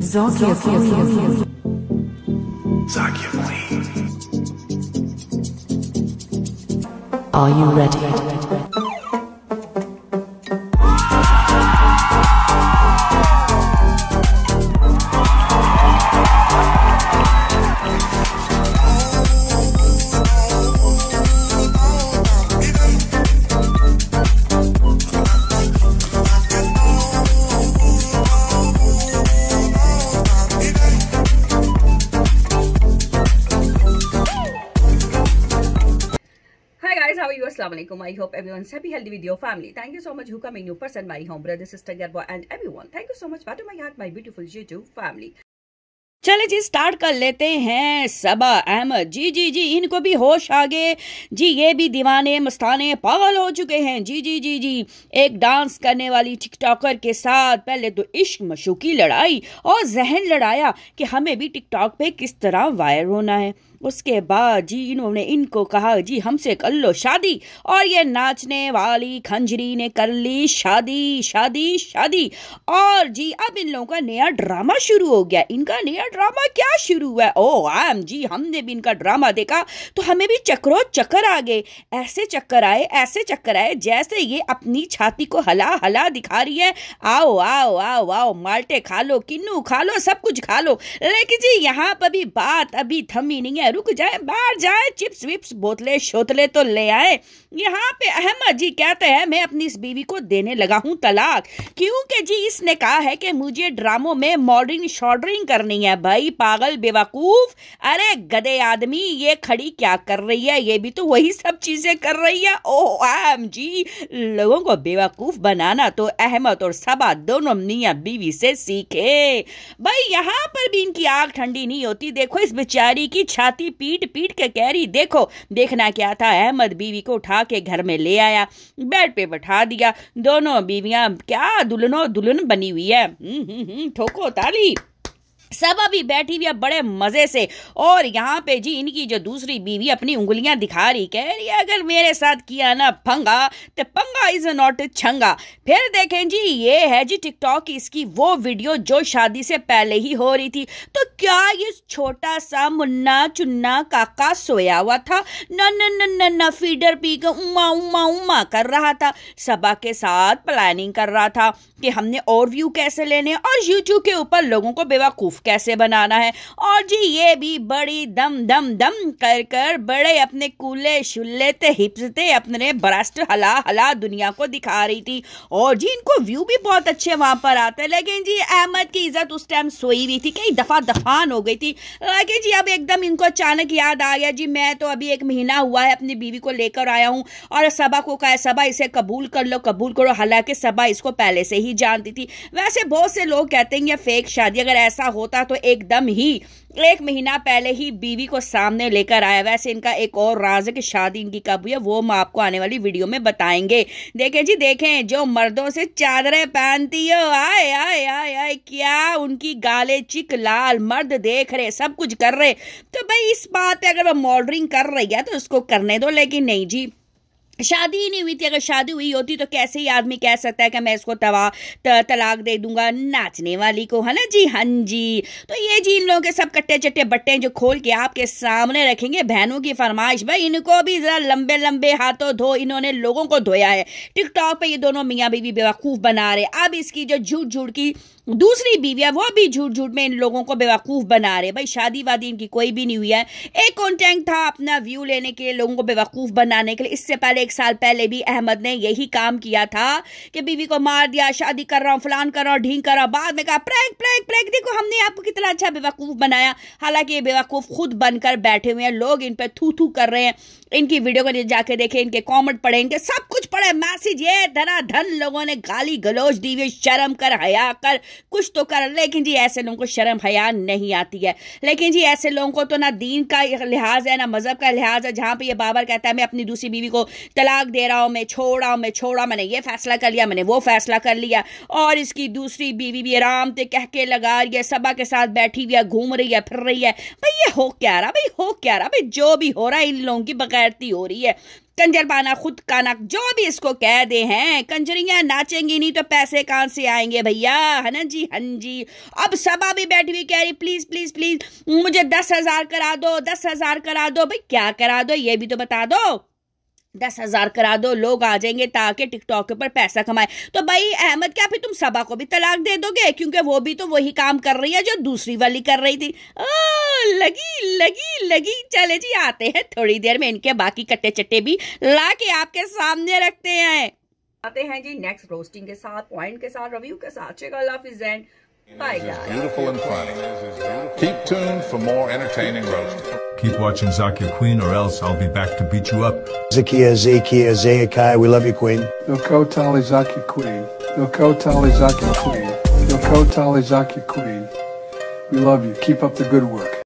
Zogiev. Zogiev. Are you ready? Assalamualaikum. I hope everyone's happy, healthy with your family. Thank you so much who coming new person, my home brother, sister, girl, boy, and everyone. Thank you so much. Back to my heart, my beautiful YouTube family. चले जी start कर लेते हैं सबा अहमद जी जी जी इनको भी होश आ गए जी ये भी दीवाने मस्ताने पागल हो चुके हैं जी जी जी जी एक डांस करने वाली टिकटॉकर के साथ पहले तो इश्क मशूकी लड़ाई और जहन लड़ाया कि हमें भी टिकटॉक पे किस तरह वायर होना है उसके बाद जी इन्होंने इनको कहा जी हमसे कर लो शादी और ये नाचने वाली खंजरी ने कर ली शादी शादी शादी और जी अब इन लोगों का नया ड्रामा शुरू हो गया इनका नया ड्रामा क्या शुरू हुआ ओ आम जी हमने भी इनका ड्रामा देखा तो हमें भी चक्रो चक्कर आ गए ऐसे चक्कर आए ऐसे चक्कर आए जैसे ये अपनी छाती को हला हला दिखा रही है आओ आओ आओ आओ माल्टे खा लो किन्नू खा लो सब कुछ खा लो लेकिन जी यहाँ पर भी बात अभी थमी नहीं है रुक जाए बाहर जाए चिप्स विप्स बोतले शोतले तो ले आए यहाँ पे अहमद जी कहते हैं मैं अपनी इस बीवी को देने लगा हूँ तलाक क्योंकि जी इसने कहा है कि मुझे ड्रामों में मॉडरिंग शॉर्डरिंग करनी है भाई पागल बेवकूफ अरे गदे आदमी ये खड़ी क्या कर रही है ये भी तो वही सब चीजें कर रही है ओ एम जी लोगों को बेवकूफ बनाना तो अहमद और सबा दोनों मियाँ बीवी से सीखे भाई यहाँ पर भी इनकी आग ठंडी नहीं होती देखो इस बेचारी की छाती छाती पीट पीट के कह रही देखो देखना क्या था अहमद बीवी को उठा के घर में ले आया बेड पे बैठा दिया दोनों बीवियां क्या दुल्हनों दुल्हन बनी हुई है हम्म, हम्म, हम्म, ठोको ताली सब अभी बैठी हुई है बड़े मज़े से और यहाँ पे जी इनकी जो दूसरी बीवी अपनी उंगलियां दिखा रही कह रही है अगर मेरे साथ किया ना पंगा तो पंगा इज नॉट छंगा फिर देखें जी ये है जी टिकटॉक इसकी वो वीडियो जो शादी से पहले ही हो रही थी तो क्या ये छोटा सा मुन्ना चुन्ना काका सोया हुआ था न न न न न फीडर पी कर उमा उमा उमा कर रहा था सबा के साथ प्लानिंग कर रहा था कि हमने और व्यू कैसे लेने और यूट्यूब के ऊपर लोगों को बेवकूफ़ कैसे बनाना है और जी ये भी बड़ी दम दम दम कर कर बड़े अपने कूले शुल्ले ते हिप्सते अपने ब्रस्ट हला हला दुनिया को दिखा रही थी और जी इनको व्यू भी बहुत अच्छे वहाँ पर आते लेकिन जी अहमद की इज्जत उस टाइम सोई हुई थी कई दफ़ा दफान हो गई थी लेकिन जी अब एकदम इनको अचानक याद आ गया जी मैं तो अभी एक महीना हुआ है अपनी बीवी को लेकर आया हूँ और सबा को कहा सबा इसे कबूल कर लो कबूल करो हालांकि सबा इसको पहले से ही जानती थी वैसे बहुत से लोग कहते हैं ये फेक शादी अगर ऐसा हो होता तो एकदम ही एक महीना पहले ही बीवी को सामने लेकर आया वैसे इनका एक और राज है कि शादी इनकी कब हुई है वो हम आपको आने वाली वीडियो में बताएंगे देखें जी देखें जो मर्दों से चादरें पहनती हो आए आए आए आए क्या उनकी गाले चिक लाल मर्द देख रहे सब कुछ कर रहे तो भाई इस बात पे अगर वो मॉडरिंग कर रही है तो उसको करने दो लेकिन नहीं जी शादी ही नहीं हुई थी अगर शादी हुई होती तो कैसे ही आदमी कह सकता है कि मैं इसको तवा त, तलाक दे दूंगा नाचने वाली को है ना जी हाँ जी तो ये जी इन लोगों के सब कट्टे चट्टे बट्टे जो खोल के आपके सामने रखेंगे बहनों की फरमाइश भाई इनको भी ज़रा लंबे लंबे हाथों धो इन्होंने लोगों को धोया है टिकटॉक पर ये दोनों मियाँ बीवी बेवकूफ़ बना रहे अब इसकी जो झूठ झूठ की दूसरी बीवी है वो भी झूठ झूठ में इन लोगों को बेवकूफ़ बना रहे भाई शादी वादी इनकी कोई भी नहीं हुई है एक कॉन्टेंट था अपना व्यू लेने के लिए लोगों को बेवकूफ़ बनाने के लिए इससे पहले एक साल पहले भी अहमद ने यही काम किया था कि बीवी को मार दिया शादी कर रहा हूँ फलान कर रहा हूँ ढींग कर रहा हूँ बाद में कहा प्रैंक प्रैंक प्रैंक देखो हमने आपको कितना अच्छा बेवकूफ़ बनाया हालांकि ये बेवकूफ़ खुद बनकर बैठे हुए हैं लोग इन पर थू थू कर रहे हैं इनकी वीडियो को जाके देखे इनके कॉमेंट पढ़े इनके सब कुछ थोड़े मैसेज ये धन लोगों ने गाली गलोच दी हुई शर्म कर हया कर कुछ तो कर लेकिन जी ऐसे लोगों को शर्म हया नहीं आती है लेकिन जी ऐसे लोगों को तो ना दीन का लिहाज है ना मज़हब का लिहाज है जहाँ पे ये बाबर कहता है मैं अपनी दूसरी बीवी को तलाक दे रहा हूँ मैं छोड़ रहा हूँ मैं छोड़ा मैंने ये फैसला कर लिया मैंने वो फैसला कर लिया और इसकी दूसरी बीवी भी आराम से कह के लगा रही है सबा के साथ बैठी हुई है घूम रही है फिर रही है भाई ये हो क्या रहा भाई हो क्या रहा भाई जो भी हो रहा है इन लोगों की बगैरती हो रही है कंजरबाना खुद काना जो भी इसको कह दे हैं कंजरियां नाचेंगी नहीं तो पैसे कहाँ से आएंगे भैया है ना जी हाँ जी अब सभा भी बैठी हुई कह रही प्लीज प्लीज प्लीज मुझे दस हजार करा दो दस हजार करा दो भाई क्या करा दो ये भी तो बता दो दस हजार करा दो लोग आ जाएंगे ताकि टिकटॉक के ऊपर पैसा कमाए तो भाई अहमद क्या फिर तुम सबा को भी तलाक दे दोगे क्योंकि वो भी तो वही काम कर रही है जो दूसरी वाली कर रही थी आ, लगी लगी लगी चले जी आते हैं थोड़ी देर में इनके बाकी कट्टे चट्टे भी ला के आपके सामने रखते हैं आते हैं जी नेक्स्ट रोस्टिंग के साथ पॉइंट के साथ रिव्यू के साथ and Beautiful and funny. Keep tuned for more entertaining roasting. Keep watching Zakia Queen or else I'll be back to beat you up. Zakia, Zakia, Zayakai, we love you, Queen. Yoko Tali Zakia Queen. Yoko Tali Zakia Queen. Yoko Tali Zakia Queen. We love you. Keep up the good work.